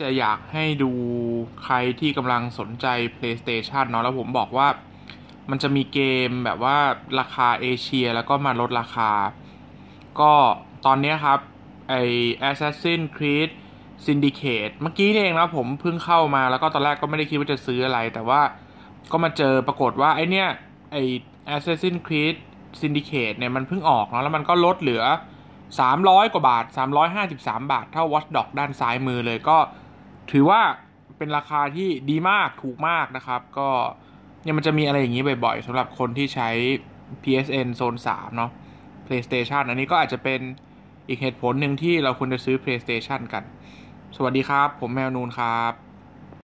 จะอยากให้ดูใครที่กำลังสนใจ PlayStation เนาะแล้วผมบอกว่ามันจะมีเกมแบบว่าราคาเอเชียแล้วก็มาลดราคาก็ตอนนี้ครับ ไอ Assassin Creed Syndicate เมื่อกี้นี่เองนะผมเพิ่งเข้ามาแล้วก็ตอนแรกก็ไม่ได้คิดว่าจะซื้ออะไร แต่ว่าก็มาเจอปรากฏว่าไอเนี้ยไอ Assassin Creed Syndicate เนี่ยมันเพิ่งออกเนาะแล้วมันก็ลดเหลือ 300 กว่าบาท 353 บาทเท่า Watch Dog ด้านซ้ายมือเลยก็ถือว่าเป็นราคาที่ดีมากถูกมากนะครับ ก็เนี่ยมันจะมีอะไรอย่างนี้บ่อยๆสำหรับคนที่ใช้ PSN โซน 3 เนาะ PlayStation อันนี้ก็อาจจะเป็นอีกเหตุผลหนึ่งที่เราควรจะซื้อ PlayStation กัน สวัสดีครับ ผมแมวนูนครับ